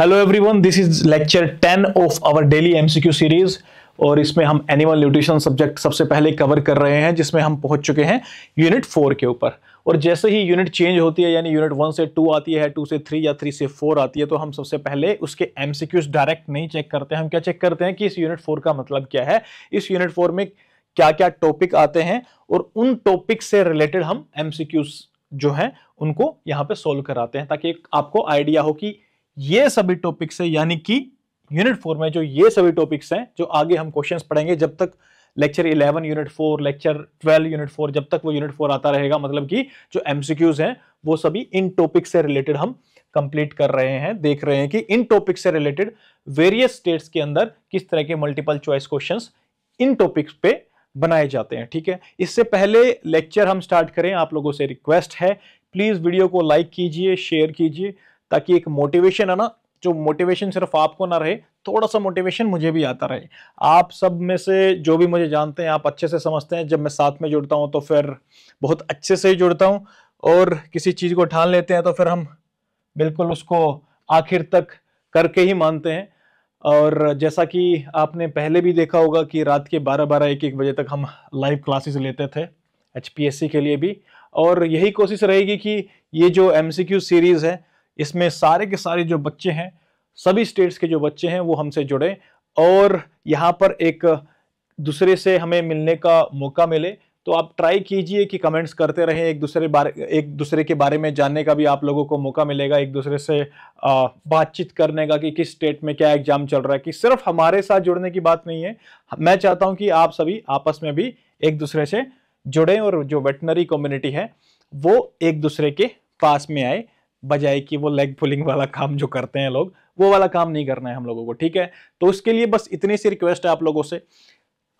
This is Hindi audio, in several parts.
hello everyone this is lecture 10 of our daily MCQ series और इसमें हम एनिमल न्यूट्रिशन सब्जेक्ट सबसे पहले कवर कर रहे हैं जिसमें हम पहुंच चुके हैं यूनिट फोर के ऊपर और जैसे ही यूनिट चेंज होती है यानी यूनिट वन से टू आती है टू से थ्री या थ्री से फोर आती है तो हम सबसे पहले उसके एम डायरेक्ट नहीं चेक करते हम क्या चेक करते हैं कि इस यूनिट फोर का मतलब क्या है इस यूनिट फोर में क्या क्या टॉपिक आते हैं और उन टॉपिक से रिलेटेड हम एम जो हैं उनको यहाँ पे सोल्व कराते हैं ताकि आपको आइडिया हो कि ये सभी टॉपिक्स है यानी कि यूनिट फोर में जो ये सभी टॉपिक्स हैं जो आगे हम क्वेश्चंस पढ़ेंगे जब तक lecture 11 unit four lecture 12 unit four जब तक वो यूनिट फोर आता रहेगा मतलब कि जो एमसीक्यूज हैं वो सभी इन टॉपिक से रिलेटेड हम कंप्लीट कर रहे हैं देख रहे हैं कि इन टॉपिक से रिलेटेड वेरियस स्टेट्स के अंदर किस तरह के मल्टीपल चॉइस क्वेश्चन इन टॉपिक्स पे बनाए जाते हैं ठीक है इससे पहले लेक्चर हम स्टार्ट करें आप लोगों से रिक्वेस्ट है प्लीज़ वीडियो को लाइक कीजिए शेयर कीजिए ताकि एक मोटिवेशन है ना जो मोटिवेशन सिर्फ आपको ना रहे थोड़ा सा मोटिवेशन मुझे भी आता रहे आप सब में से जो भी मुझे जानते हैं आप अच्छे से समझते हैं जब मैं साथ में जुड़ता हूँ तो फिर बहुत अच्छे से ही जुड़ता हूँ और किसी चीज़ को ठान लेते हैं तो फिर हम बिल्कुल उसको आखिर तक करके ही मानते हैं और जैसा कि आपने पहले भी देखा होगा कि रात के बारह बारह एक एक बजे तक हम लाइव क्लासेस लेते थे एच के लिए भी और यही कोशिश रहेगी कि ये जो एम सीरीज़ है इसमें सारे के सारे जो बच्चे हैं सभी स्टेट्स के जो बच्चे हैं वो हमसे जुड़े और यहाँ पर एक दूसरे से हमें मिलने का मौका मिले तो आप ट्राई कीजिए कि कमेंट्स करते रहें एक दूसरे बारे एक दूसरे के बारे में जानने का भी आप लोगों को मौका मिलेगा एक दूसरे से बातचीत करने का कि किस स्टेट में क्या एग्ज़ाम चल रहा है कि सिर्फ हमारे साथ जुड़ने की बात नहीं है मैं चाहता हूं कि आप सभी आपस में भी एक दूसरे से जुड़ें और जो वेटनरी कम्युनिटी है वो एक दूसरे के पास में आए बजाय कि वो लेग पुलिंग वाला काम जो करते हैं लोग वो वाला काम नहीं करना है हम लोगों को ठीक है तो उसके लिए बस इतनी सी रिक्वेस्ट है आप लोगों से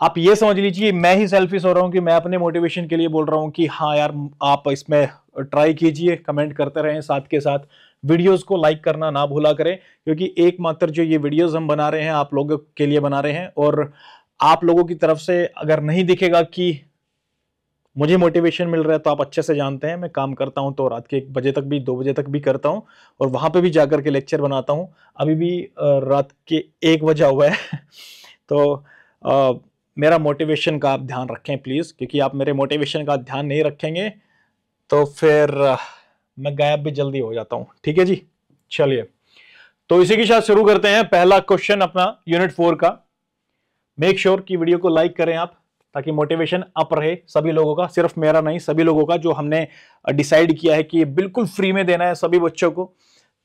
आप ये समझ लीजिए मैं ही सेल्फिश हो रहा हूँ कि मैं अपने मोटिवेशन के लिए बोल रहा हूँ कि हाँ यार आप इसमें ट्राई कीजिए कमेंट करते रहें साथ के साथ वीडियोस को लाइक करना ना भूला करें क्योंकि एकमात्र जो ये वीडियोस हम बना रहे हैं आप लोगों के लिए बना रहे हैं और आप लोगों की तरफ से अगर नहीं दिखेगा कि मुझे मोटिवेशन मिल रहा है तो आप अच्छे से जानते हैं मैं काम करता हूँ तो रात के एक बजे तक भी दो बजे तक भी करता हूँ और वहां पे भी जा के लेक्चर बनाता हूँ अभी भी रात के एक बजा हुआ है तो आ, मेरा मोटिवेशन का आप ध्यान रखें प्लीज़ क्योंकि आप मेरे मोटिवेशन का ध्यान नहीं रखेंगे तो फिर मैं गायब भी जल्दी हो जाता हूँ ठीक है जी चलिए तो इसी के साथ शुरू करते हैं पहला क्वेश्चन अपना यूनिट फोर का मेक श्योर sure कि वीडियो को लाइक करें आप ताकि मोटिवेशन अप रहे सभी लोगों का सिर्फ मेरा नहीं सभी लोगों का जो हमने डिसाइड किया है कि बिल्कुल फ्री में देना है सभी बच्चों को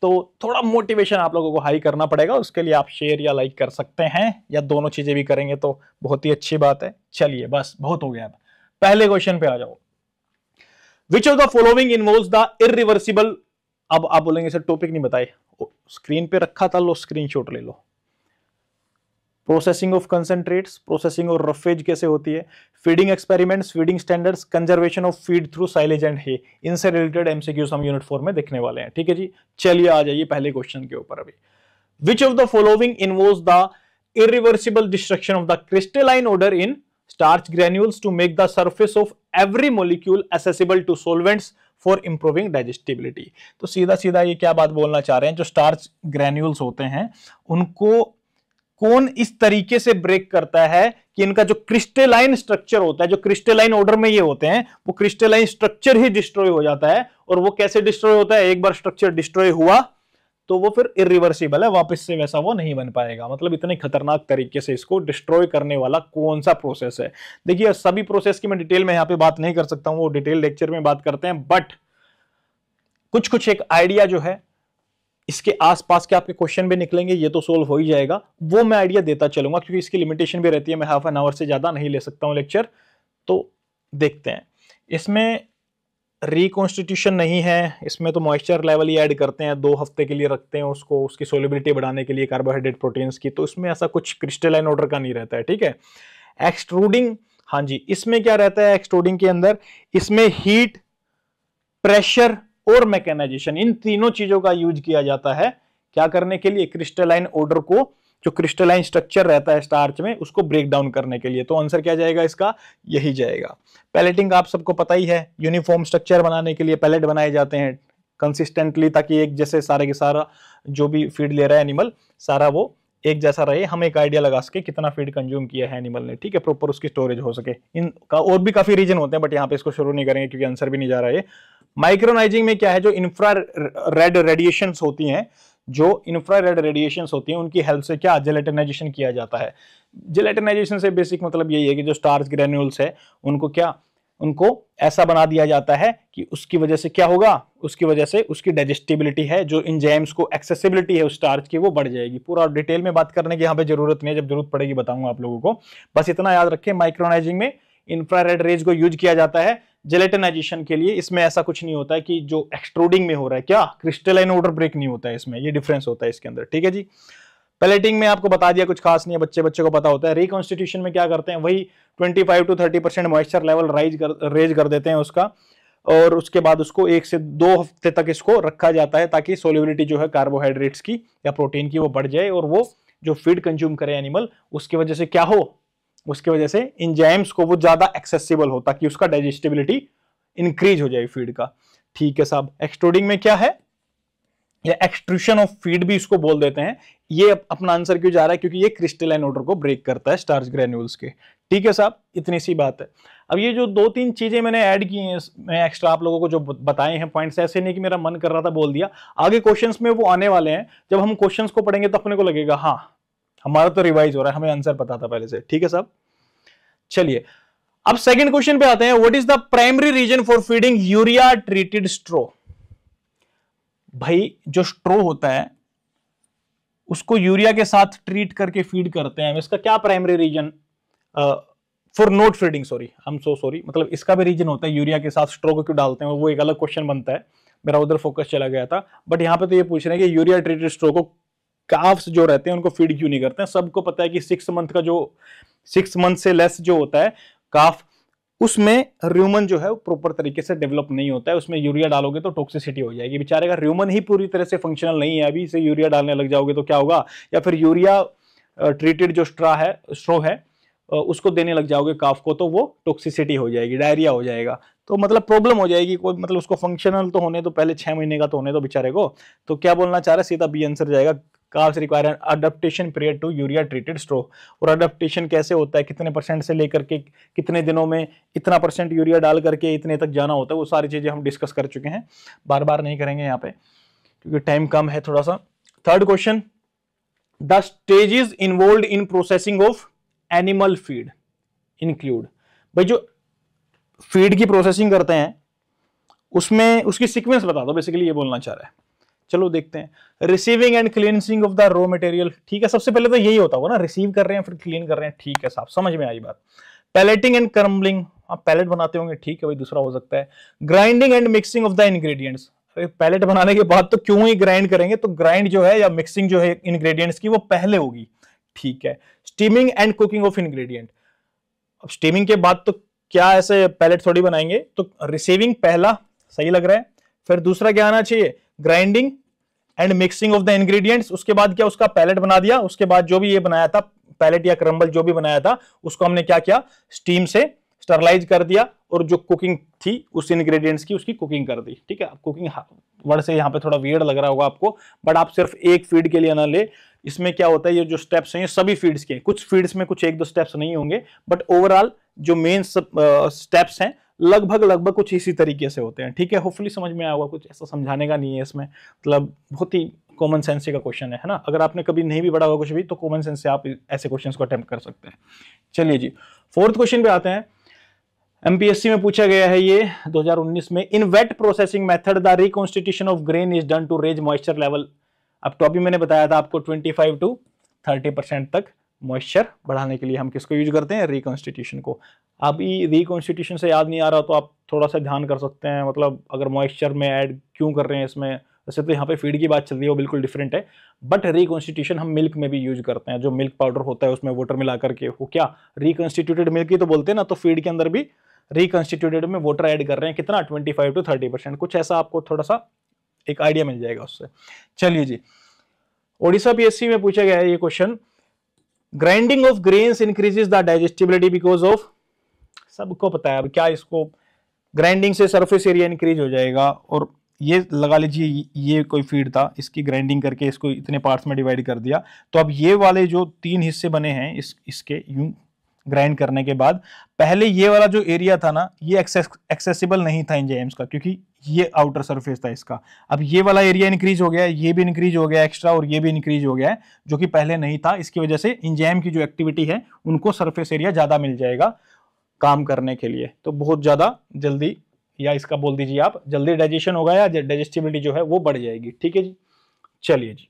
तो थोड़ा मोटिवेशन आप लोगों को हाई करना पड़ेगा उसके लिए आप शेयर या लाइक कर सकते हैं या दोनों चीज़ें भी करेंगे तो बहुत ही अच्छी बात है चलिए बस बहुत हो गया अब पहले क्वेश्चन पे आ जाओ which of the following involve the irreversible अब आप बोलेंगे सर टॉपिक नहीं बताए स्क्रीन पे रखा था लो स्क्रीनशॉट ले लो प्रोसेसिंग ऑफ कंसनट्रेट्स प्रोसेसिंग और रफेज कैसे होती है feeding experiments feeding standards conservation of feed through silage and hay इनसे रिलेटेड एमसीक्यू हम यूनिट फोर में देखने वाले हैं ठीक है जी चलिए आ जाइए पहले क्वेश्चन के ऊपर अभी which of the following involve the irreversible destruction of the crystalline order in starch granules to make the surface of every molecule accessible to solvents for improving digestibility तो सीधा सीधा ये क्या बात बोलना चाह रहे हैं जो स्टार्च ग्रेन्यूल्स होते हैं उनको कौन इस तरीके से ब्रेक करता है कि इनका जो क्रिस्टेलाइन स्ट्रक्चर होता है जो क्रिस्टेलाइन ऑर्डर में ये होते हैं वो क्रिस्टेलाइन स्ट्रक्चर ही डिस्ट्रॉय हो जाता है और वो कैसे डिस्ट्रॉय होता है एक बार स्ट्रक्चर डिस्ट्रॉय हुआ तो वो फिर इरिवर्सिबल है वापस से वैसा वो नहीं बन पाएगा मतलब इतने खतरनाक तरीके से इसको डिस्ट्रॉय करने वाला कौन सा प्रोसेस है देखिए सभी प्रोसेस की मैं डिटेल में यहां पे बात नहीं कर सकता हूं वो डिटेल लेक्चर में बात करते हैं बट कुछ कुछ एक आइडिया जो है इसके आसपास के आपके क्वेश्चन भी निकलेंगे ये तो सोल्व हो ही जाएगा वो मैं आइडिया देता चलूंगा क्योंकि इसकी लिमिटेशन भी रहती है मैं हाफ एन आवर से ज़्यादा नहीं ले सकता हूँ लेक्चर तो देखते हैं इसमें रिकॉन्स्टिट्यूशन नहीं है इसमें तो मॉइस्चर लेवल ही ऐड करते हैं दो हफ्ते के लिए रखते हैं उसको उसकी सोलिबिलिटी बढ़ाने के लिए कार्बोहाइड्रेट प्रोटीन्स की तो इसमें ऐसा कुछ क्रिस्टलाइन ऑर्डर का नहीं रहता है ठीक है एक्सट्रूडिंग हाँ जी इसमें क्या रहता है एक्सट्रूडिंग के अंदर इसमें हीट प्रेशर और मैकेनाइजेशन इन तीनों चीजों का यूज किया जाता है क्या करने के लिए क्रिस्टलाइन ऑर्डर को जो क्रिस्टलाइन स्ट्रक्चर रहता है स्टार्च में उसको ब्रेक डाउन करने के लिए तो आंसर क्या जाएगा इसका यही जाएगा पैलेटिंग आप सबको पता ही है यूनिफॉर्म स्ट्रक्चर बनाने के लिए पैलेट बनाए जाते हैं कंसिस्टेंटली ताकि एक जैसे सारे के सारा जो भी फीड ले रहा है एनिमल सारा वो एक जैसा रहे हम एक आइडिया लगा सके कितना फीड कंज्यूम किया है एनिमल ने ठीक है प्रॉपर उसकी स्टोरेज हो सके इनका और भी काफ़ी रीजन होते हैं बट यहाँ पे इसको शुरू नहीं करेंगे क्योंकि आंसर भी नहीं जा रहा है माइक्रोनाइजिंग में क्या है जो इंफ्रा रेड रेडिएशन होती हैं जो इंफ्रा रेड रेडिएशन होती हैं उनकी हेल्प से क्या जेलेटनाइजेशन किया जाता है जेलेटनाइजेशन से बेसिक मतलब यही है कि जो स्टार्च ग्रेन्यूल्स है उनको क्या उनको ऐसा बना दिया जाता है कि उसकी वजह से क्या होगा उसकी वजह से उसकी डाइजेस्टिबिलिटी है जो इन को एक्सेसिबिलिटी है उस स्टार्च की वो बढ़ जाएगी पूरा डिटेल में बात करने की यहाँ पे जरूरत नहीं है जब जरूरत पड़ेगी बताऊंगा आप लोगों को बस इतना याद रखें माइक्रोनाइजिंग में रेड रेज को यूज किया जाता है जेलेटनाइजेशन के लिए इसमें ऐसा कुछ नहीं होता है कि जो एक्सट्रोडिंग में हो रहा है क्या क्रिस्टलाइन ऑर्डर ब्रेक नहीं होता है इसमें ये डिफरेंस होता है इसके अंदर ठीक है जी पैलेटिंग में आपको बता दिया कुछ खास नहीं है बच्चे बच्चे को पता होता है रिकॉन्स्टिट्यूशन में क्या करते हैं वही 25 to 30 percent moisture level raise कर रेज कर देते हैं उसका और उसके बाद उसको एक से दो हफ्ते तक इसको रखा जाता है ताकि सोलिबिलिटी जो है कार्बोहाइड्रेट्स की या प्रोटीन की वो बढ़ जाए और वो जो फीड कंज्यूम करे एनिमल उसकी वजह से क्या हो उसकी वजह से इंजाइम्स को वो ज़्यादा एक्सेसिबल हो ताकि उसका डाइजेस्टिबिलिटी इंक्रीज हो जाए फीड का ठीक है साहब एक्सट्रोडिंग में क्या है या एक्सट्रूशन ऑफ फीड भी इसको बोल देते हैं ये अपना आंसर क्यों जा रहा है क्योंकि ये क्रिस्टलाइन ऑर्डर को ब्रेक करता है स्टार्च ग्रेन्यूल्स के ठीक है साहब इतनी सी बात है अब ये जो दो तीन चीज़ें मैंने ऐड की हैं मैं एक्स्ट्रा आप लोगों को जो बताए हैं पॉइंट्स ऐसे नहीं कि मेरा मन कर रहा था बोल दिया आगे क्वेश्चंस में वो आने वाले हैं जब हम क्वेश्चंस को पढ़ेंगे तो अपने को लगेगा हाँ हमारा तो रिवाइज हो रहा है हमें आंसर पता था पहले से ठीक है सब चलिए अब सेकंड क्वेश्चन पे आते हैं what is the primary reason for feeding urea treated straw भाई जो स्ट्रो होता है उसको यूरिया के साथ ट्रीट करके फीड करते हैं इसका क्या primary reason for not feeding sorry I am so sorry मतलब इसका भी रीजन होता है यूरिया के साथ स्ट्रो को क्यों डालते हैं वो एक अलग क्वेश्चन बनता है मेरा उधर फोकस चला गया था बट यहाँ पे तो ये पूछ रहे हैं कि यूरिया ट्रीटेड स्ट्रो को काफ्स जो रहते हैं उनको फीड क्यों नहीं करते हैं सबको पता है कि सिक्स मंथ का जो सिक्स मंथ से लेस जो होता है काफ उसमें र्यूमन जो है प्रॉपर तरीके से डेवलप नहीं होता है उसमें यूरिया डालोगे तो टॉक्सिसिटी हो जाएगी बेचारे का र्यूमन ही पूरी तरह से फंक्शनल नहीं है अभी इसे यूरिया डालने लग जाओगे तो क्या होगा या फिर यूरिया ट्रीटेड जो स्ट्रा है स्ट्रो है उसको देने लग जाओगे काफ को तो वो टॉक्सिसिटी हो जाएगी डायरिया हो जाएगा तो मतलब प्रॉब्लम हो जाएगी कोई मतलब उसको फंक्शनल तो होने तो पहले छः महीने का तो होने तो बेचारे को तो क्या बोलना चाह रहे सीधा बी आंसर जाएगा calves require an adaptation period to urea treated straw और अडप्टेशन कैसे होता है कितने परसेंट से लेकर के कितने दिनों में इतना परसेंट यूरिया डाल करके इतने तक जाना होता है वो सारी चीज़ें हम डिस्कस कर चुके हैं बार बार नहीं करेंगे यहाँ पे क्योंकि टाइम कम है थोड़ा सा third question the stages involve in processing of animal feed include भाई जो फीड की प्रोसेसिंग करते हैं उसमें उसकी सिक्वेंस बता दो बेसिकली ये बोलना चाह रहा है चलो देखते हैं receiving and cleansing of the raw material ठीक है सबसे पहले तो यही होता होगा ना रिसीव कर रहे हैं फिर क्लीन कर रहे हैं ठीक है साहब समझ में आई बात पैलेटिंग एंड क्रम्बलिंग आप पैलेट बनाते होंगे ठीक है भाई दूसरा हो सकता है grinding and mixing of the ingredients pellet बनाने के बाद तो क्यों ही ग्राइंड करेंगे तो ग्राइंड जो है या मिक्सिंग जो है इंग्रेडिएंट्स की वो पहले होगी ठीक है steaming and cooking of ingredient अब स्टीमिंग के बाद तो क्या ऐसे पैलेट थोड़ी बनाएंगे तो रिसीविंग पहला सही लग रहा है फिर दूसरा क्या आना चाहिए grinding and mixing of the ingredients उसके बाद क्या उसका पैलेट बना दिया उसके बाद जो भी ये बनाया था पैलेट या क्रम्बल जो भी बनाया था उसको हमने क्या किया स्टीम से स्टरलाइज कर दिया और जो कुकिंग थी उस इंग्रेडिएंट्स की उसकी कुकिंग कर दी ठीक है कुकिंग वर्ड से यहाँ पे थोड़ा वियर्ड लग रहा होगा आपको बट आप सिर्फ एक फीड के लिए ना ले इसमें क्या होता है ये जो स्टेप्स हैं ये सभी फीड्स के कुछ फीड्स में कुछ एक दो स्टेप्स नहीं होंगे बट ओवरऑल जो मेन स्टेप्स हैं लगभग लगभग कुछ इसी तरीके से होते हैं ठीक है होपफुली समझ में आया होगा कुछ ऐसा समझाने का नहीं है इसमें मतलब बहुत ही कॉमन सेंस का क्वेश्चन है है ना अगर आपने कभी नहीं भी पढ़ा होगा कुछ भी तो कॉमन सेंस से आप ऐसे क्वेश्चन को अटेम्प्ट कर सकते हैं चलिए जी फोर्थ क्वेश्चन पे आते हैं एमपीएससी में पूछा गया है ये 2019 में in wet processing method the reconstitution of grain is done to raise moisture level अब टॉपिक तो मैंने बताया था आपको ट्वेंटी टू थर्टी परसेंट तक मॉइस्चर बढ़ाने के लिए हम किसको यूज करते हैं रिकॉन्स्टिट्यूशन को अब ये रिकॉन्स्टिट्यूशन से याद नहीं आ रहा तो आप थोड़ा सा ध्यान कर सकते हैं मतलब अगर मॉइस्चर में ऐड क्यों कर रहे हैं इसमें वैसे तो यहाँ पे फीड की बात चल रही है वो बिल्कुल डिफरेंट है बट रिकॉन्स्टिट्यूशन हम मिल्क में भी यूज करते हैं जो मिल्क पाउडर होता है उसमें वाटर मिला करके वो क्या रिकॉन्स्टिट्यूटेड मिल्क ही तो बोलते हैं ना तो फीड के अंदर भी रिकॉन्स्टिट्यूटेड में वाटर ऐड कर रहे हैं कितना twenty five to thirty percent कुछ ऐसा आपको थोड़ा सा एक आइडिया मिल जाएगा उससे चलिए जी ओडिशा सी में पूछा गया है ये question grinding of grains increases the digestibility because of सबको पता है अब क्या इसको ग्राइंडिंग से सरफेस एरिया इंक्रीज हो जाएगा और ये लगा लीजिए ये कोई फीड था इसकी ग्राइंडिंग करके इसको इतने पार्ट्स में डिवाइड कर दिया तो अब ये वाले जो तीन हिस्से बने हैं इस इसके यूं ग्राइंड करने के बाद पहले ये वाला जो एरिया था ना ये एक्सेस एक्सेसिबल नहीं था इन जेम्स का क्योंकि ये आउटर सरफेस था इसका अब ये वाला एरिया इंक्रीज हो गया ये भी इंक्रीज हो गया एक्स्ट्रा और ये भी इंक्रीज हो गया है जो कि पहले नहीं था इसकी वजह से इंजैम की जो एक्टिविटी है उनको सरफेस एरिया ज़्यादा मिल जाएगा काम करने के लिए तो बहुत ज़्यादा जल्दी या इसका बोल दीजिए आप जल्दी डाइजेशन होगा या डाइजेस्टिबिलिटी जो है वो बढ़ जाएगी ठीक है जी चलिए जी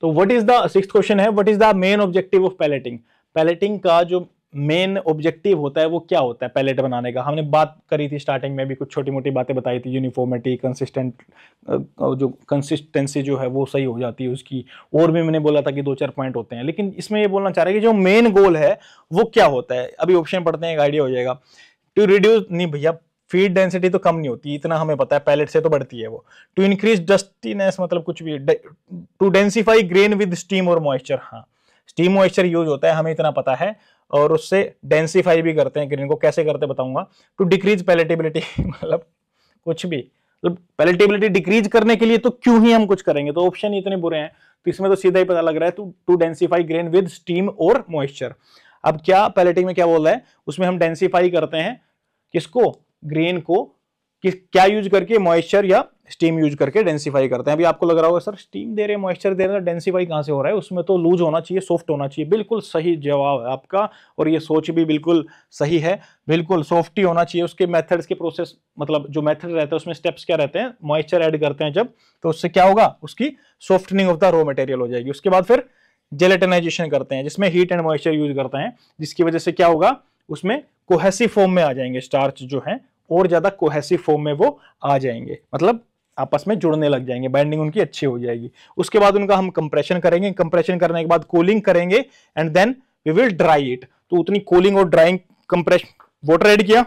तो what is the six question है what is the main objective of pelleting pelleting का जो मेन ऑब्जेक्टिव होता है वो क्या होता है पैलेट बनाने का हमने बात करी थी स्टार्टिंग में भी कुछ छोटी मोटी बातें बताई थी यूनिफॉर्मिटी कंसिस्टेंट जो कंसिस्टेंसी जो है वो सही हो जाती है उसकी और भी मैंने बोला था कि दो चार पॉइंट होते हैं लेकिन इसमें ये बोलना चाह रहे हैं कि जो मेन गोल है वो क्या होता है अभी ऑप्शन पढ़ते हैं एक आइडिया हो जाएगा टू रिड्यूस नहीं भैया फीड डेंसिटी तो कम नहीं होती इतना हमें पता है पैलेट से तो बढ़ती है वो टू इंक्रीज डस्टीनेस मतलब कुछ भी to densify grain with steam और मॉइस्चर हाँ स्टीम मॉइस्चर यूज होता है हमें इतना पता है और उससे डेंसीफाई भी करते हैं ग्रीन को कैसे करते बताऊंगा टू डिक्रीज पैलेटेबिलिटी मतलब कुछ भी मतलब पैलेटेबिलिटी डिक्रीज करने के लिए तो क्यों ही हम कुछ करेंगे तो ऑप्शन इतने बुरे हैं तो इसमें तो सीधा ही पता लग रहा है to to densify grain with steam और मॉइस्चर अब क्या पैलेटिंग में क्या बोल रहा है उसमें हम डेंसीफाई करते हैं किसको ग्रेन को कि क्या यूज करके मॉइस्चर या स्टीम यूज करके डेंसीफाई करते हैं अभी आपको लग रहा होगा सर स्टीम दे रहे हैं मॉइस्चर दे रहे हैं तो कहाँ से हो रहा है उसमें तो लूज होना चाहिए सॉफ्ट होना चाहिए बिल्कुल सही जवाब है आपका और ये सोच भी बिल्कुल सही है बिल्कुल सॉफ्ट ही होना चाहिए उसके मेथड्स के प्रोसेस मतलब जो मेथड रहता है उसमें स्टेप्स क्या रहते हैं मॉइस्चर ऐड करते हैं जब तो उससे क्या होगा उसकी softening of the raw material हो जाएगी उसके बाद फिर जेलेटनाइजेशन करते हैं जिसमें हीट एंड मॉइस्चर यूज करते हैं जिसकी वजह से क्या होगा उसमें कोहेसी फॉर्म में आ जाएंगे स्टार्च जो है और ज़्यादा कोहेसिव फॉर्म में वो आ जाएंगे मतलब आपस में जुड़ने लग जाएंगे बाइंडिंग उनकी अच्छी हो जाएगी उसके बाद उनका हम कंप्रेशन करेंगे कंप्रेशन करने के बाद कूलिंग करेंगे and then we will dry it तो उतनी कूलिंग और ड्राइंग कंप्रेशन वाटर ऐड किया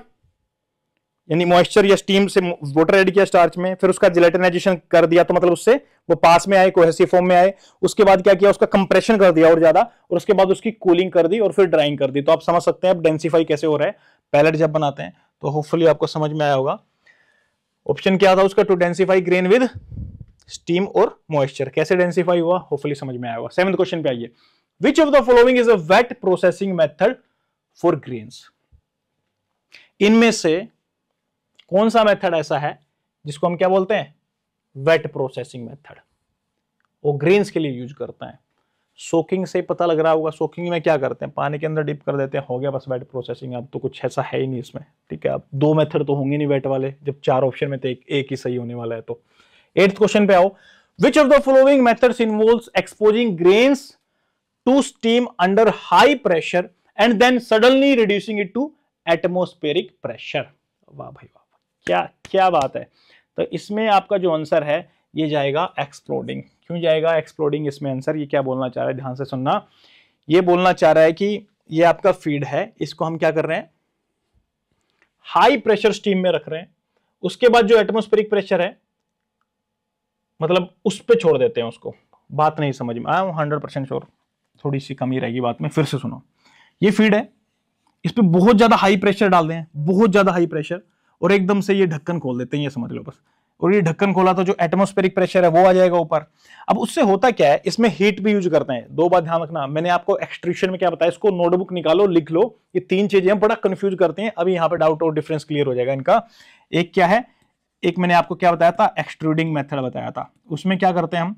यानी मॉइस्चर या स्टीम से वाटर ऐड किया स्टार्च में फिर उसका जिलेटिनाइजेशन कर दिया तो मतलब उससे वो पास में आए कोहेसिव फॉर्म में आए उसके बाद क्या किया उसका कंप्रेशन कर दिया और ज्यादा और उसके बाद उसकी कूलिंग कर दी और फिर ड्राइंग कर दी तो आप समझ सकते हैं अब डेंसीफाई कैसे हो रहा है पैलेट जब बनाते हैं तो होपफुली आपको समझ में आया होगा ऑप्शन क्या था उसका to densify grain with steam और मॉइस्चर कैसे डेंसीफाई हुआ होपफुली समझ में आया होगा सेवंथ क्वेश्चन पे आइए which of the following is a wet processing method for grains इनमें से कौन सा मेथड ऐसा है जिसको हम क्या बोलते हैं वेट प्रोसेसिंग मेथड वो ग्रेन्स के लिए यूज करता है सोकिंग से ही पता लग रहा होगा सोकिंग में क्या करते हैं पानी के अंदर डिप कर देते हैं हो गया बस वेट प्रोसेसिंग अब तो कुछ ऐसा है ही नहीं इसमें ठीक है अब दो मेथड तो होंगे नहीं वेट वाले जब चार ऑप्शन में तो एक, एक ही सही होने वाला है तो एट्थ क्वेश्चन पे आओ which of the following methods involve exposing grains to steam under high pressure and then suddenly reducing it to atmospheric pressure वाह भाई वाह क्या क्या बात है तो इसमें आपका जो आंसर है ये जाएगा एक्सप्लोडिंग क्यों जाएगा एक्सप्लोडिंग इसमें आंसर ये क्या बोलना चाह रहा है ध्यान से सुनना ये बोलना चाह रहा है कि ये आपका फीड है इसको हम क्या कर रहे हैं हाई प्रेशर स्टीम में रख रहे हैं उसके बाद जो एटमोस्फेरिक प्रेशर है मतलब उस पर छोड़ देते हैं उसको बात नहीं समझ में आया हूँ हंड्रेड परसेंट श्योर थोड़ी सी कमी रहेगी बात में फिर से सुनो ये फीड है इस पर बहुत ज़्यादा हाई प्रेशर डाल दें बहुत ज़्यादा हाई प्रेशर और एकदम से ये ढक्कन खोल देते हैं ये समझ लो बस और ये ढक्कन खोला तो जो एटमोस्फेरिक प्रेशर है वो आ जाएगा ऊपर अब उससे होता क्या है इसमें हीट भी यूज करते हैं दो बात ध्यान रखना मैंने आपको एक्सट्रिक्शन में क्या बताया इसको नोटबुक निकालो लिख लो ये तीन चीजें हम बड़ा कंफ्यूज करते हैं अभी यहाँ पे डाउट और डिफरेंस क्लियर हो जाएगा इनका एक क्या है एक मैंने आपको क्या बताया था एक्सट्रूडिंग मेथड बताया था उसमें क्या करते हैं हम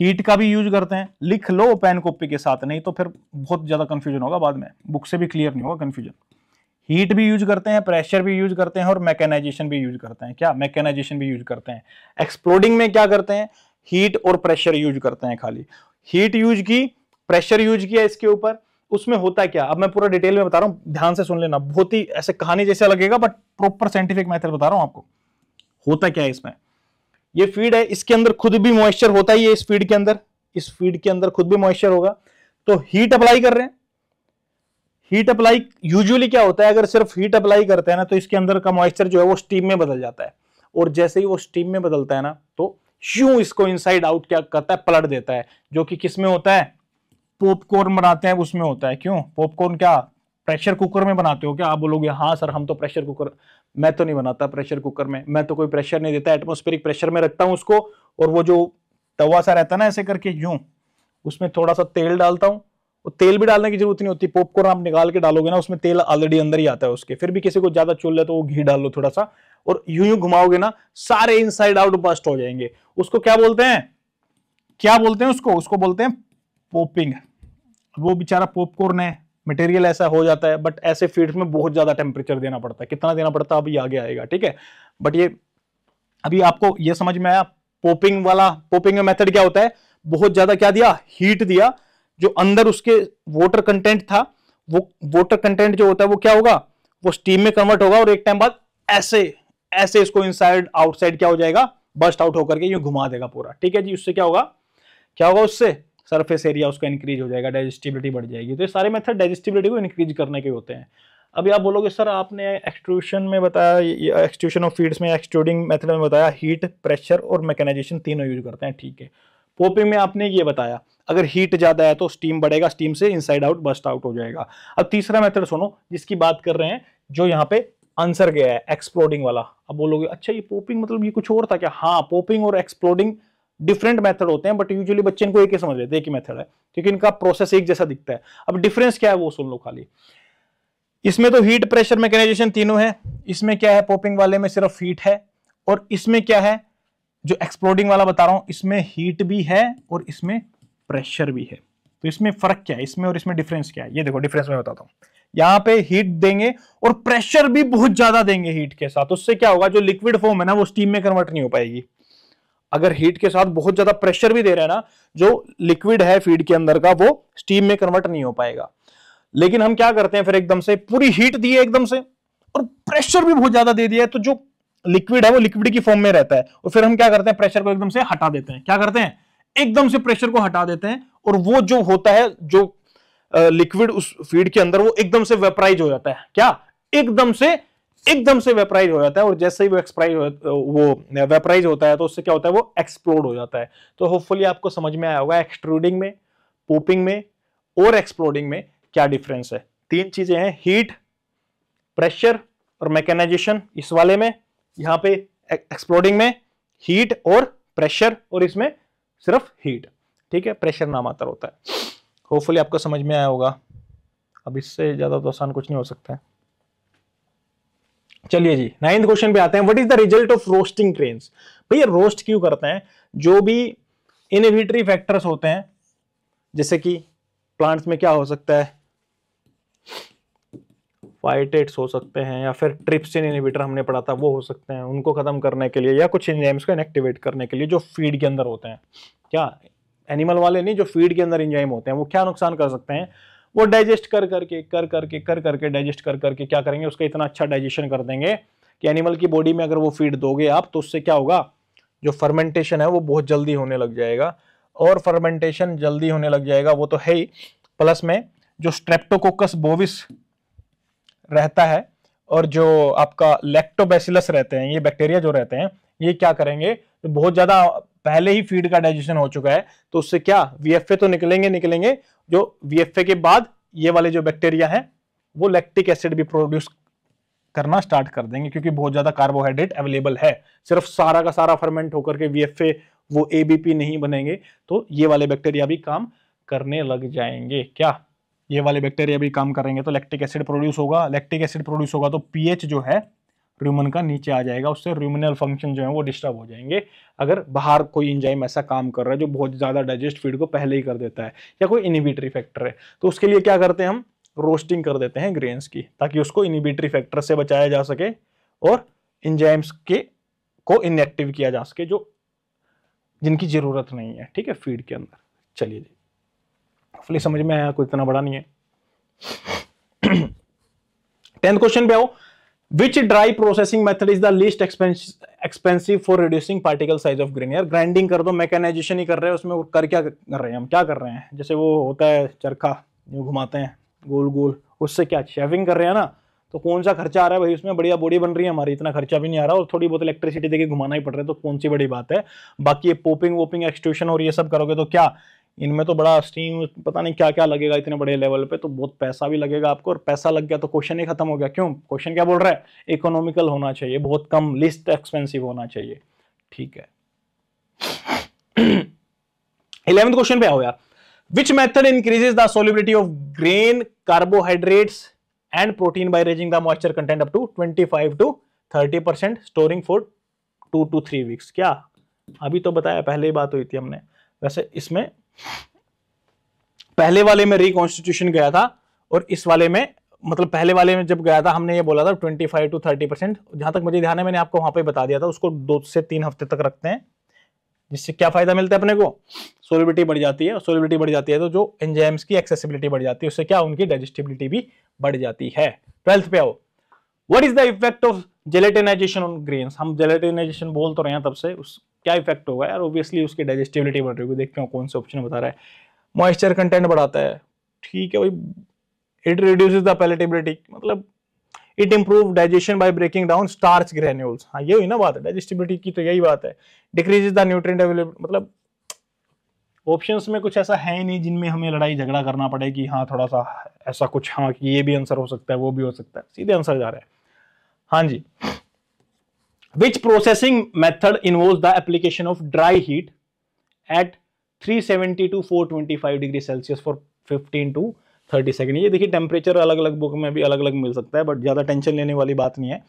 हीट का भी यूज करते हैं लिख लो पेन कॉपी के साथ नहीं तो फिर बहुत ज्यादा कंफ्यूजन होगा बाद में बुक से भी क्लियर नहीं होगा कंफ्यूजन हीट भी यूज करते हैं प्रेशर भी यूज करते हैं और मैकेनाइजेशन भी यूज करते हैं क्या मैकेनाइजेशन भी यूज करते हैं एक्सप्लोडिंग में क्या करते हैं हीट और प्रेशर यूज करते हैं खाली हीट यूज की प्रेशर यूज किया इसके ऊपर उसमें होता है क्या अब मैं पूरा डिटेल में बता रहा हूं ध्यान से सुन लेना बहुत ही ऐसे कहानी जैसा लगेगा बट प्रॉपर साइंटिफिक मेथड बता रहा हूं आपको होता क्या है इसमें ये फीड है इसके अंदर खुद भी मॉइस्चर होता ही है इस फीड के अंदर इस फीड के अंदर खुद भी मॉइस्चर होगा तो हीट अप्लाई कर रहे हैं हीट अप्लाई यूजुअली क्या होता है अगर सिर्फ हीट अप्लाई करते हैं ना तो इसके अंदर का मॉइस्चर जो है वो स्टीम में बदल जाता है और जैसे ही वो स्टीम में बदलता है ना तो यूं इसको इनसाइड आउट क्या करता है पलट देता है जो कि किस में होता है पॉपकॉर्न बनाते हैं उसमें होता है क्यों पॉपकॉर्न क्या प्रेशर कुकर में बनाते हो क्या आप बोलोगे हाँ सर हम तो प्रेशर कुकर मैं तो नहीं बनाता प्रेशर कुकर में मैं तो कोई प्रेशर नहीं देता एटमोस्फेरिक प्रेशर में रखता हूँ उसको और वो जो तवा सा रहता है ना ऐसे करके यूं उसमें थोड़ा सा तेल डालता हूँ और तेल भी डालने की जरूरत नहीं होती पॉपकॉर्न आप निकाल के डालोगे ना उसमें तेल ऑलरेडी अंदर ही आता है उसके फिर भी किसी को ज्यादा चुल है तो वो घी डाल लो थोड़ा सा और यूं यूं घुमाओगे ना सारे इनसाइड आउट बस्ट हो जाएंगे उसको क्या बोलते हैं क्या बोलते हैं उसको उसको बोलते हैं पोपिंग वो बेचारा पॉपकॉर्न है मटेरियल ऐसा हो जाता है बट ऐसे फीड में बहुत ज्यादा टेम्परेचर देना पड़ता है कितना देना पड़ता है अभी आगे आएगा ठीक है बट ये अभी आपको ये समझ में आया पोपिंग वाला पोपिंग मेथड क्या होता है बहुत ज्यादा क्या दिया हीट दिया जो अंदर उसके वोटर कंटेंट था वो वोटर कंटेंट जो होता है वो क्या होगा वो स्टीम में कन्वर्ट होगा और एक टाइम बाद ऐसे ऐसे इसको इनसाइड आउटसाइड क्या हो जाएगा बस्ट आउट होकर के यूं घुमा देगा पूरा ठीक है जी उससे क्या होगा क्या होगा उससे सरफेस एरिया उसका इंक्रीज हो जाएगा डाइजेस्टिबिलिटी बढ़ जाएगी तो ये सारे मेथड डाइजेस्टिबिलिटी को इंक्रीज करने के होते हैं अभी आप बोलोगे सर आपने एक्सट्रूशन में बताया एक्सट्रूशन ऑफ फीड्स में एक्सट्रूडिंग मेथड में बताया हीट प्रेशर और मैकेनाइजेशन तीनों यूज करते हैं ठीक है पोपिंग में आपने ये बताया अगर हीट ज़्यादा है तो स्टीम बढ़ेगा स्टीम से इनसाइड आउट बस्ट आउट हो जाएगा अब तीसरा मेथड सुनो जिसकी बात कर रहे हैं जो यहाँ पे आंसर गया है एक्सप्लोडिंग वाला अब बोलोगे अच्छा ये पोपिंग मतलब ये कुछ और था क्या हाँ पोपिंग और एक्सप्लोडिंग डिफरेंट मेथड होते हैं बट यूजुअली बच्चे इनको एक ही समझ लेते हैं एक मेथड है क्योंकि इनका प्रोसेस एक जैसा दिखता है अब डिफरेंस क्या है वो सुन लो खाली इसमें तो हीट प्रेशर मैकेनाइजेशन तीनों है इसमें क्या है पोपिंग वाले में सिर्फ हीट है और इसमें क्या है जो एक्सप्लोडिंग वाला बता रहा हूं इसमें हीट भी है और इसमें प्रेशर भी है तो इसमें फर्क क्या है इसमें और इसमें डिफरेंस क्या है ये देखो डिफरेंस मैं बताता हूं यहां पे हीट देंगे और प्रेशर भी बहुत ज्यादा देंगे हीट के साथ उससे क्या होगा जो लिक्विड फॉर्म है ना वो स्टीम में कन्वर्ट नहीं हो पाएगी अगर हीट के साथ बहुत ज्यादा प्रेशर भी दे रहे हैं ना जो लिक्विड है फीड के अंदर का वो स्टीम में कन्वर्ट नहीं हो पाएगा लेकिन हम क्या करते हैं फिर एकदम से पूरी हीट दी है एकदम से और प्रेशर भी बहुत ज्यादा दे दिया है तो जो लिक्विड है वो लिक्विड की फॉर्म में रहता है और फिर हम क्या करते हैं प्रेशर को एकदम से हटा देते हैं क्या करते हैं एकदम से प्रेशर को हटा देते हैं और वो जो होता है जो लिक्विड उस फीड के अंदर वो एकदम से वेपराइज हो जाता है क्या एकदम से एकदम से वेपराइज हो जाता है और जैसे ही वो एक्सप्राइज वो वेपराइज होता है तो उससे क्या होता है वो एक्सप्लोड हो जाता है तो होपफुली आपको समझ में आया होगा एक्सट्रूडिंग में पोपिंग में और एक्सप्लोडिंग में क्या डिफरेंस है तीन चीजें हैं हीट प्रेशर और मैकेनाइजेशन इस वाले में यहाँ पे एक्सप्लोडिंग e- में हीट और प्रेशर और इसमें सिर्फ हीट ठीक है प्रेशर नाम आता होता है होपफुली आपको समझ में आया होगा अब इससे ज़्यादा तो आसान कुछ नहीं हो सकता है चलिए जी नाइन्थ क्वेश्चन पे आते हैं what is the result of roasting grain भैया रोस्ट क्यों करते हैं जो भी इनहिबिटरी फैक्टर्स होते हैं जैसे कि प्लांट्स में क्या हो सकता है पाइटेट्स हो सकते हैं या फिर ट्रिप्सिन इनिबिटर हमने पढ़ा था वो हो सकते हैं उनको ख़त्म करने के लिए या कुछ इंजाइम्स को इनएक्टिवेट करने के लिए जो फीड के अंदर होते हैं क्या एनिमल वाले नहीं जो फीड के अंदर इंजाइम होते हैं वो क्या नुकसान कर सकते हैं वो डाइजेस्ट कर करके कर करके कर करके डाइजेस्ट कर करके क्या करेंगे उसका इतना अच्छा डाइजेशन कर देंगे कि एनिमल की बॉडी में अगर वो फीड दोगे आप तो उससे क्या होगा जो फर्मेंटेशन है वो बहुत जल्दी होने लग जाएगा और फर्मेंटेशन जल्दी होने लग जाएगा वो तो है ही प्लस में जो स्ट्रेप्टोकोकस बोविस रहता है और जो आपका लेक्टोबैसिलस रहते हैं ये बैक्टीरिया जो रहते हैं ये क्या करेंगे तो बहुत ज़्यादा पहले ही फीड का डाइजेशन हो चुका है तो उससे क्या वीएफए तो निकलेंगे निकलेंगे जो वीएफए के बाद ये वाले जो बैक्टीरिया हैं वो लैक्टिक एसिड भी प्रोड्यूस करना स्टार्ट कर देंगे क्योंकि बहुत ज़्यादा कार्बोहाइड्रेट अवेलेबल है सिर्फ सारा का सारा फर्मेंट होकर के वी वो एबीपी नहीं बनेंगे तो ये वाले बैक्टीरिया भी काम करने लग जाएंगे क्या ये वाले बैक्टीरिया भी काम करेंगे तो लैक्टिक एसिड प्रोड्यूस होगा लैक्टिक एसिड प्रोड्यूस होगा तो पीएच जो है र्यूमन का नीचे आ जाएगा उससे र्यूमिनल फंक्शन जो है वो डिस्टर्ब हो जाएंगे अगर बाहर कोई इंजाइम ऐसा काम कर रहा है जो बहुत ज़्यादा डाइजेस्ट फीड को पहले ही कर देता है या कोई इनिबिटरी फैक्टर है तो उसके लिए क्या करते हैं हम रोस्टिंग कर देते हैं ग्रेन्स की ताकि उसको इनिबिटरी फैक्टर से बचाया जा सके और इंजाइम्स के को इनएक्टिव किया जा सके जो जिनकी ज़रूरत नहीं है ठीक है फीड के अंदर चलिए रफली समझ में आया कोई इतना बड़ा नहीं है टेंथ क्वेश्चन पे आओ which dry processing method is the least expensive for reducing particle size of grain यार ग्राइंडिंग कर दो मैकेनाइजेशन ही कर रहे हैं उसमें कर क्या कर रहे हैं हम क्या कर रहे हैं जैसे वो होता है चरखा जो घुमाते हैं गोल गोल उससे क्या शेविंग कर रहे हैं ना तो कौन सा खर्चा आ रहा है भाई उसमें बढ़िया बॉडी बन रही है हमारी इतना खर्चा भी नहीं आ रहा और थोड़ी बहुत इलेक्ट्रिसिटी देके घुमाना ही पड़ रहा है तो कौन सी बड़ी बात है बाकी ये पोपिंग वोपिंग एक्सट्यूशन और ये सब करोगे तो क्या इनमें तो बड़ा स्टीम पता नहीं क्या क्या लगेगा इतने बड़े लेवल पे तो बहुत पैसा भी लगेगा आपको और पैसा लग गया तो क्वेश्चन ही खत्म हो गया क्यों क्वेश्चन क्या बोल रहा है इकोनॉमिकल होना चाहिए बहुत कम लिस्ट एक्सपेंसिव होना चाहिए ठीक है इलेवेंथ क्वेश्चन पे आओ यार which method increases the solubility of grain carbohydrates and protein by raising the moisture content up to five to thirty percent storing for two to three weeks क्या अभी तो बताया पहले ही बात हुई थी हमने वैसे इसमें पहले वाले में रिकॉन्स्टिट्यूशन गया था और इस वाले में मतलब पहले वाले में जब गया था हमने ये बोला था 25 टू थर्टी परसेंट जहां तक मुझे ध्यान है मैंने आपको वहां पे बता दिया था उसको दो से तीन हफ्ते तक रखते हैं जिससे क्या फायदा मिलता है अपने को सोलिबिलिटी बढ़ जाती है सोलिबिलिटी बढ़ जाती है तो जो एंजाइम्स की एक्सेसिबिलिटी बढ़ जाती है उससे क्या उनकी डाइजेस्टिबिलिटी भी बढ़ जाती है ट्वेल्थ पे आओ what is the effect of gelatinization on grain हम जेलेटेनाइजेशन बोल तो रहे हैं तब से उस क्या इफेक्ट होगा यार ऑब्वियसली उसकी डाइजेस्टिबिलिटी बढ़ रही होगी देखते हैं कौन सा ऑप्शन बता रहा है मॉइस्चर कंटेंट बढ़ाता है ठीक है भाई इट रिड्यूस द पैलेटेबिलिटी मतलब it improve digestion by breaking down starch granules हाँ ये हुई ना बात है डाइजेस्टिबिलिटी की तो यही बात है डिक्रीज द न्यूट्रिएंट अवेलेबल मतलब ऑप्शंस में कुछ ऐसा है नहीं जिनमें हमें लड़ाई झगड़ा करना पड़े कि हाँ थोड़ा सा ऐसा कुछ हाँ कि ये भी आंसर हो सकता है वो भी हो सकता है सीधे आंसर जा रहा है हाँ जी which the application of dry heat at three seventy to 370 twenty 425 degree Celsius for 15 to 30 second ये देखिए टेम्परेचर अलग अलग बुक में भी अलग अलग मिल सकता है बट ज़्यादा टेंशन लेने वाली बात नहीं है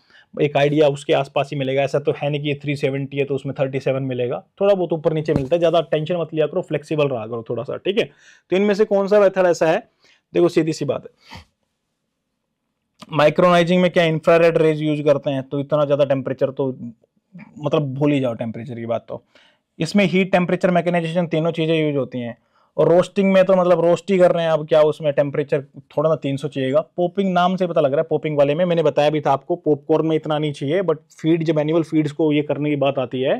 एक आइडिया उसके आसपास ही मिलेगा ऐसा तो है नहीं कि 370 है तो उसमें 37 मिलेगा थोड़ा बहुत ऊपर नीचे मिलता है ज़्यादा टेंशन मत लिया करो फ्लेक्सीबल रहा करो थोड़ा सा ठीक है तो इनमें से कौन सा मेथड ऐसा है देखो सीधी सी बात है माइक्रोनाइजिंग में क्या इंफ्रारेड रेज यूज करते हैं तो इतना ज़्यादा टेम्परेचर तो मतलब भूल ही जाओ टेम्परेचर की बात तो इसमें हीट टेम्परेचर मैकेनाइजेशन तीनों चीज़ें यूज होती हैं और रोस्टिंग में तो मतलब रोस्ट ही कर रहे हैं अब क्या उसमें टेम्परेचर थोड़ा ना तीन सौ चाहिएगा पोपिंग नाम से पता लग रहा है पोपिंग वाले में मैंने बताया भी था आपको पॉपकॉर्न में इतना नहीं चाहिए बट फीड जब एनिमल फीड्स को ये करने की बात आती है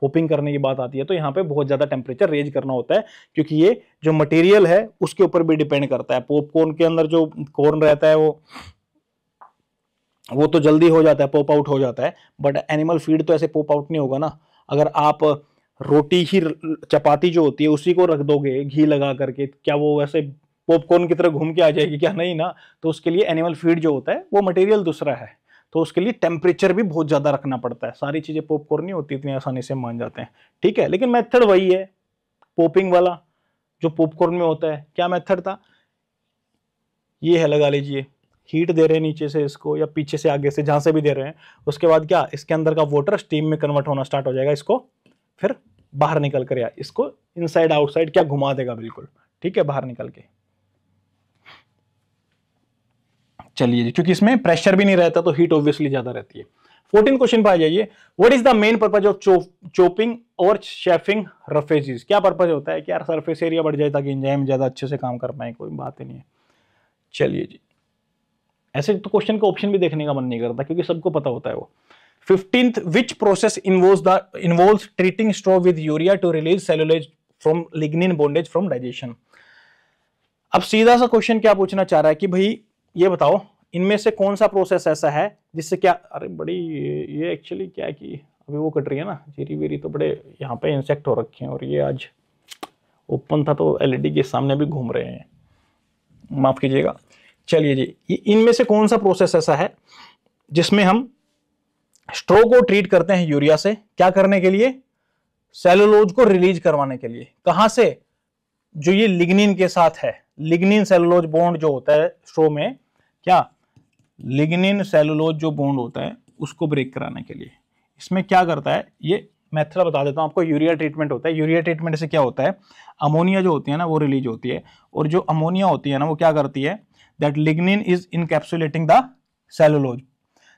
पोपिंग करने की बात आती है तो यहाँ पे बहुत ज़्यादा टेम्परेचर रेज करना होता है क्योंकि ये जो मटेरियल है उसके ऊपर भी डिपेंड करता है पॉपकॉर्न के अंदर जो कॉर्न रहता है वो वो तो जल्दी हो जाता है पॉप आउट हो जाता है बट एनिमल फीड तो ऐसे पॉप आउट नहीं होगा ना अगर आप रोटी ही चपाती जो होती है उसी को रख दोगे घी लगा करके क्या वो वैसे पॉपकॉर्न की तरह घूम के आ जाएगी क्या नहीं ना तो उसके लिए एनिमल फीड जो होता है वो मटेरियल दूसरा है तो उसके लिए टेम्परेचर भी बहुत ज़्यादा रखना पड़ता है सारी चीज़ें पॉपकॉर्न नहीं होती इतनी आसानी से मान जाते हैं ठीक है लेकिन मेथड वही है पोपिंग वाला जो पॉपकॉर्न में होता है क्या मेथड था ये है लगा लीजिए हीट दे रहे हैं नीचे से इसको या पीछे से आगे से जहाँ से भी दे रहे हैं उसके बाद क्या इसके अंदर का वाटर स्टीम में कन्वर्ट होना स्टार्ट हो जाएगा इसको फिर बाहर निकल कर या इसको इनसाइड आउटसाइड क्या घुमा देगा बिल्कुल ठीक है बाहर निकल के चलिए जी क्योंकि इसमें प्रेशर भी नहीं रहता तो हीट ऑब्वियसली ज़्यादा रहती है फोर्टीन क्वेश्चन पर आ जाइए what is the main purpose of chopping और शेफिंग रफेजेस क्या पर्पज होता है कि यार सरफेस एरिया बढ़ जाए ताकि इंजाइम ज़्यादा अच्छे से काम कर पाए कोई बात ही नहीं है चलिए जी ऐसे तो क्वेश्चन का ऑप्शन भी देखने का मन नहीं करता क्योंकि सबको पता होता है वो fifteenth which process involve the involve treating straw with urea to release cellulose from lignin bondage from digestion अब सीधा सा क्वेश्चन क्या पूछना चाह रहा है कि भाई ये बताओ इनमें से कौन सा प्रोसेस ऐसा है जिससे क्या अरे बड़ी ये एक्चुअली क्या है कि अभी वो कट रही है ना जीरी वीरी तो बड़े यहाँ पे इंसेक्ट हो रखे हैं और ये आज ओपन था तो एलईडी e के सामने भी घूम रहे हैं माफ़ कीजिएगा चलिए जी ये इनमें से कौन सा प्रोसेस ऐसा है जिसमें हम स्ट्रो को ट्रीट करते हैं यूरिया से क्या करने के लिए सेलोलोज को रिलीज करवाने के लिए कहां से जो ये लिग्निन के साथ है लिग्निन सेलोलोज बॉन्ड जो होता है स्ट्रो में क्या लिग्निन सेलोलोज जो बॉन्ड होता है उसको ब्रेक कराने के लिए इसमें क्या करता है ये मेथड बता देता हूँ आपको यूरिया ट्रीटमेंट होता है यूरिया ट्रीटमेंट से क्या होता है अमोनिया जो होती है ना वो रिलीज होती है और जो अमोनिया होती है ना वो क्या करती है that lignin is encapsulating the cellulose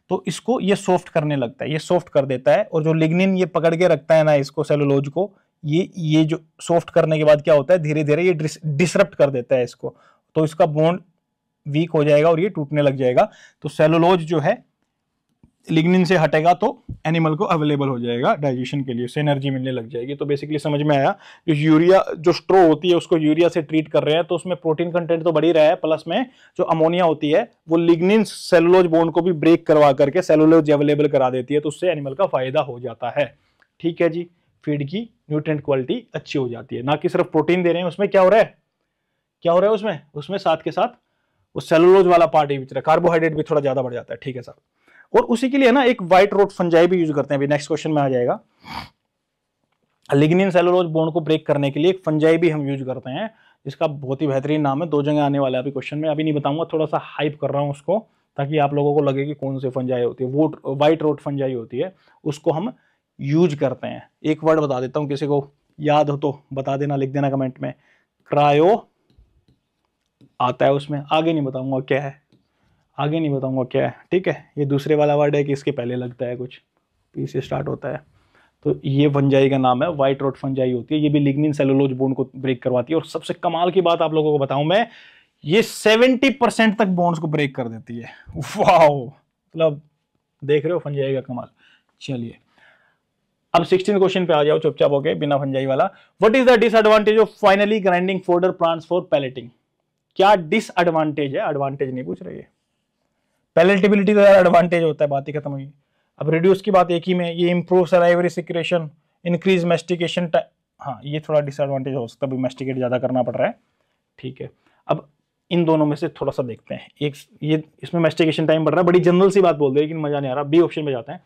तो इसको ये सॉफ्ट करने लगता है ये सॉफ्ट कर देता है और जो लिग्निन ये पकड़ के रखता है ना इसको सेलोलोज को ये ये जो सॉफ्ट करने के बाद क्या होता है धीरे धीरे ये डिसरप्ट कर देता है इसको तो इसका बॉन्ड वीक हो जाएगा और ये टूटने लग जाएगा तो सेलोलोज जो है लिग्निन से हटेगा तो एनिमल को अवेलेबल हो जाएगा डाइजेशन के लिए उसे एनर्जी मिलने लग जाएगी तो बेसिकली समझ में आया जो यूरिया जो स्ट्रो होती है उसको यूरिया से ट्रीट कर रहे हैं तो उसमें प्रोटीन कंटेंट तो बढ़ रहा है प्लस में जो अमोनिया होती है वो लिग्निन सेलुलोज बोन को भी ब्रेक करवा करके सेलुलोज अवेलेबल करा देती है तो उससे एनिमल का फायदा हो जाता है ठीक है जी फीड की न्यूट्रेंट क्वालिटी अच्छी हो जाती है ना कि सिर्फ प्रोटीन दे रहे हैं उसमें क्या हो रहा है क्या हो रहा है उसमें उसमें साथ के साथ वो सेलुलोज वाला पार्ट ही बिच रहा है कार्बोहाइड्रेट भी थोड़ा ज़्यादा बढ़ जाता है ठीक है साहब और उसी के लिए ना एक व्हाइट रोट फंजाई भी यूज करते हैं अभी नेक्स्ट क्वेश्चन में आ जाएगा लिग्निन सेलोलोज बोन को ब्रेक करने के लिए एक फंजाई भी हम यूज करते हैं जिसका बहुत ही बेहतरीन नाम है दो जगह आने वाला है अभी क्वेश्चन में अभी नहीं बताऊंगा थोड़ा सा हाइप कर रहा हूँ उसको ताकि आप लोगों को लगे कि कौन से फंजाई होती है वो व्हाइट रोट फंजाई होती है उसको हम यूज करते हैं एक वर्ड बता देता हूँ किसी को याद हो तो बता देना लिख देना कमेंट में क्रायो आता है उसमें आगे नहीं बताऊंगा क्या है आगे नहीं बताऊंगा क्या है ठीक है ये दूसरे वाला वर्ड है कि इसके पहले लगता है कुछ पी से स्टार्ट होता है तो ये फंजाई का नाम है वाइट रोड फंजाई होती है ये भी लिग्निन सेलोलोज बोन को ब्रेक करवाती है और सबसे कमाल की बात आप लोगों को बताऊं मैं ये 70 परसेंट तक बोन्स को ब्रेक कर देती है वाह मतलब देख रहे हो फंजाई का कमाल चलिए अब सिक्सटीन क्वेश्चन पे आ जाओ चुपचाप होके बिना फंजाई वाला what is the disadvantage of finely grinding fodder plants for pelleting क्या डिसएडवांटेज है एडवांटेज नहीं पूछ रही है पैलेटेबिलिटी का एडवांटेज होता है बात ही खत्म हुई अब रिड्यूस की बात एक ही में ये improve salivary secretion increase mastication time हाँ ये थोड़ा डिसएडवांटेज हो सकता है अभी मेस्टिकेट ज़्यादा करना पड़ रहा है ठीक है अब इन दोनों में से थोड़ा सा देखते हैं एक ये इसमें मेस्टिकेशन टाइम बढ़ रहा है बड़ी जनरल सी बात बोल रही लेकिन मज़ा नहीं आ रहा बी ऑप्शन में जाते हैं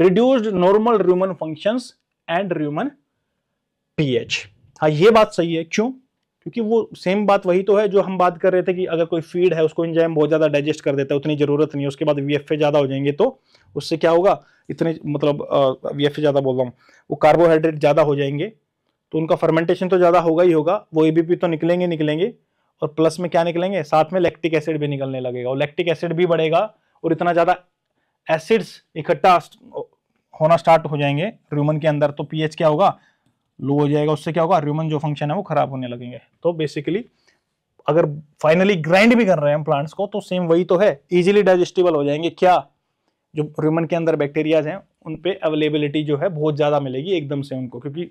reduced normal rumen functions and rumen pH हाँ ये बात सही है क्यों क्योंकि वो सेम बात वही तो है जो हम बात कर रहे थे कि अगर कोई फीड है उसको इंजाइम बहुत ज़्यादा डाइजेस्ट कर देता है उतनी ज़रूरत नहीं है उसके बाद वी ज़्यादा हो जाएंगे तो उससे क्या होगा इतने मतलब वी एफ ज़्यादा बोल रहा हूँ वो कार्बोहाइड्रेट ज़्यादा हो जाएंगे तो उनका फर्मेंटेशन तो ज़्यादा होगा ही होगा वो ए तो निकलेंगे निकलेंगे और प्लस में क्या निकलेंगे साथ में लैक्टिक एसिड भी निकलने लगेगा और लैक्टिक एसिड भी बढ़ेगा और इतना ज़्यादा एसिड्स इकट्ठा होना स्टार्ट हो जाएंगे रूमन के अंदर तो पीएच क्या होगा लो हो जाएगा उससे क्या होगा र्यूमन जो फंक्शन है वो खराब होने लगेंगे तो बेसिकली अगर फाइनली ग्राइंड भी कर रहे हैं प्लांट्स को तो सेम वही तो है इजीली डाइजेस्टिबल हो जाएंगे क्या जो ह्यूमन के अंदर बैक्टीरियाज हैं उन पर अवेलेबिलिटी जो है बहुत ज़्यादा मिलेगी एकदम से उनको क्योंकि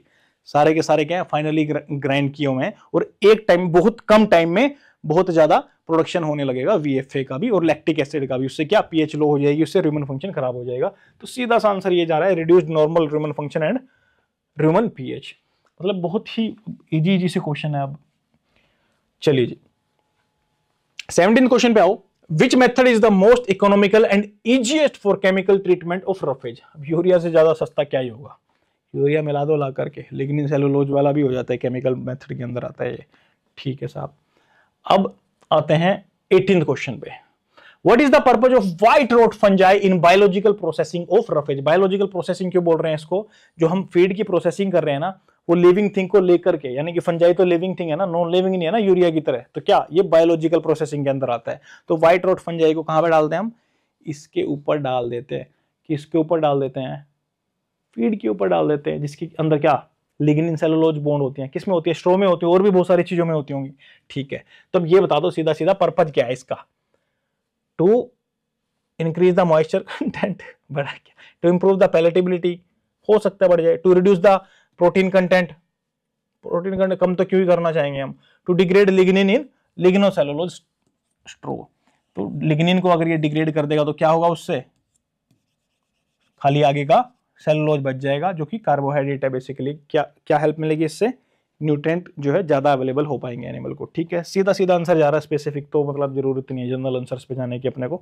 सारे के सारे क्या है फाइनली ग्राइंड किए हुए हैं और एक टाइम बहुत कम टाइम में बहुत ज़्यादा प्रोडक्शन होने लगेगा वी का भी और लैक्टिक एसिड का भी उससे क्या पी लो हो जाएगी उससे ह्यूमन फंक्शन खराब हो जाएगा तो सीधा सा आंसर ये जा रहा है reduce normal human function and human pH मतलब बहुत ही इजी इजी से क्वेश्चन है अब चलिए जी सेवनटीन क्वेश्चन पे आओ which method is the most economical and easiest for chemical treatment of roughage urea से ज़्यादा सस्ता क्या ही होगा यूरिया मिला दो ला करके लेकिन सेलोलोज वाला भी हो जाता है केमिकल मेथड के अंदर आता है ये ठीक है साहब अब आते हैं एटीन क्वेश्चन पे what is the purpose of white rot fungi in biological processing of roughage biological processing क्यों बोल रहे हैं इसको जो हम फीड की प्रोसेसिंग कर रहे हैं ना वो लिविंग थिंग को लेकर के यानी कि फंजाई तो लिविंग थिंग है ना नॉन लिविंग नहीं है ना यूरिया की तरह तो क्या ये बायोलॉजिकल प्रोसेसिंग के अंदर आता है तो व्हाइट रोट फंजाई को कहाँ पर डालते हैं हम इसके ऊपर डाल देते हैं किसके ऊपर डाल देते हैं फीड के ऊपर डाल देते हैं जिसके अंदर क्या लिग्निन सेलोलोज बॉन्ड होती हैं किस में होती है स्ट्रो में होती है और भी बहुत सारी चीज़ों में होती होंगी ठीक है तो अब ये बता दो सीधा सीधा पर्पज क्या है इसका to increase the moisture content बढ़ा क्या to improve the palatability हो सकता है बढ़ जाए to reduce the protein content protein content कम तो क्यों ही करना चाहेंगे हम to degrade lignin in lignocellulose straw तो lignin को अगर ये degrade कर देगा तो क्या होगा उससे खाली आगे का सेलुलोज बच जाएगा जो कि कार्बोहाइड्रेट है बेसिकली क्या क्या हेल्प मिलेगी इससे न्यूट्रेंट जो है ज़्यादा अवेलेबल हो पाएंगे एनिमल को ठीक है सीधा सीधा आंसर जा रहा है स्पेसिफिक तो मतलब ज़रूरत नहीं है जनरल आंसर्स पे जाने की अपने को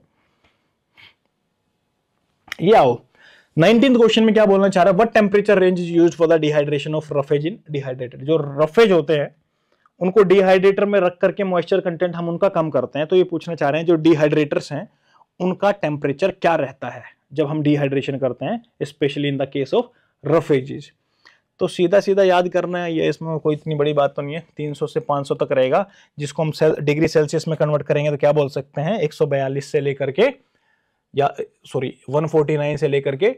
ये आओ नाइनटीन क्वेश्चन में क्या बोलना चाह रहा है what temperature range is use for the dehydration of roughage in dehydrated जो रफेज होते हैं उनको डिहाइड्रेटर में रख करके मॉइस्चर कंटेंट हम उनका कम करते हैं तो ये पूछना चाह रहे हैं जो डिहाइड्रेटर्स हैं उनका टेम्परेचर क्या रहता है जब हम डिहाइड्रेशन करते हैं specially in the case of roughages तो सीधा सीधा याद करना है ये इसमें कोई इतनी बड़ी बात तो नहीं है 300 से 500 तक रहेगा जिसको हम सेल डिग्री सेल्सियस में कन्वर्ट करेंगे तो क्या बोल सकते हैं 142 से लेकर के या सॉरी 149 से लेकर के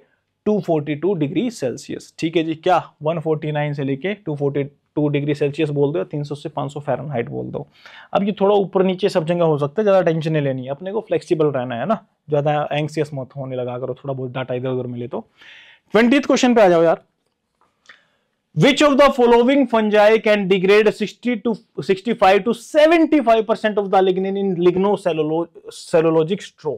242 डिग्री सेल्सियस ठीक है जी क्या 149 से लेके 242 डिग्री सेल्सियस बोल दो या 300 से 500 फेरनहाइट बोल दो अब ये थोड़ा ऊपर नीचे सब जगह हो सकता है ज़्यादा टेंशन नहीं लेनी है अपने को फ्लेक्सीबल रहना है ना ज़्यादा एंक्सियस मत होने लगा करो थोड़ा बहुत डाटा इधर उधर मिले तो ट्वेंटी क्वेश्चन पे आ जाओ यार which of the following fungi can degrade 60 to 65 to 75 of the the in lignocellulosic straw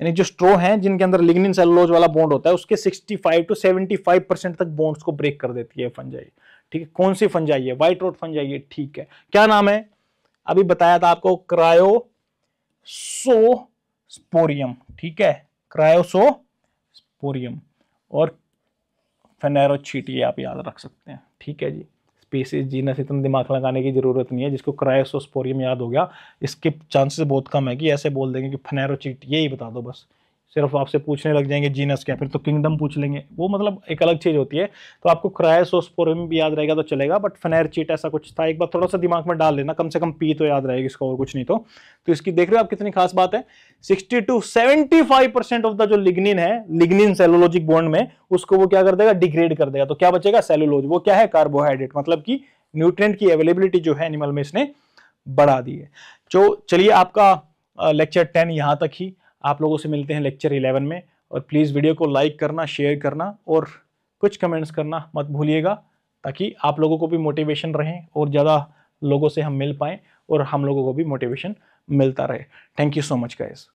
यानी जो स्ट्रो हैं जिनके अंदर लिग्निन सेलोलोज वाला बॉन्ड होता है उसके 65 टू 75 परसेंट तक बॉन्ड्स को ब्रेक कर देती है फंजाई ठीक है कौन सी फंजाई है व्हाइट रोड फंजाई है ठीक है क्या नाम है अभी बताया था आपको क्रायो सो स्पोरियम ठीक है क्रायोसो स्पोरियम और फेनेरो छीट ये आप याद रख सकते हैं ठीक है जी स्पीसीज जीनस इतना दिमाग लगाने की ज़रूरत नहीं है जिसको क्रायोसोस्पोरियम याद हो गया इसके चांसेस बहुत कम है कि ऐसे बोल देंगे कि फनेरोचीट चीटी यही बता दो बस सिर्फ आपसे पूछने लग जाएंगे जीनस क्या फिर तो किंगडम पूछ लेंगे वो मतलब एक अलग चीज़ होती है तो आपको क्रायोसोस्पोरम भी याद रहेगा तो चलेगा बट फेनैर चीट ऐसा कुछ था एक बार थोड़ा सा दिमाग में डाल लेना कम से कम पी तो याद रहेगी इसका और कुछ नहीं तो तो इसकी देख रहे हो आप कितनी खास बात है sixty to seventy of the जो लिग्निन है लिग्निन सेलोलॉजिक बॉन्ड में उसको वो क्या कर देगा डिग्रेड कर देगा तो क्या बचेगा सेलोलॉजी वो क्या है कार्बोहाइड्रेट मतलब कि न्यूट्रेंट की अवेलेबिलिटी जो है एनिमल में इसने बढ़ा दी है जो तो चलिए आपका लेक्चर टेन यहाँ तक ही आप लोगों से मिलते हैं लेक्चर इलेवन में और प्लीज़ वीडियो को लाइक करना शेयर करना और कुछ कमेंट्स करना मत भूलिएगा ताकि आप लोगों को भी मोटिवेशन रहे और ज़्यादा लोगों से हम मिल पाएँ और हम लोगों को भी मोटिवेशन मिलता रहे thank you so much guys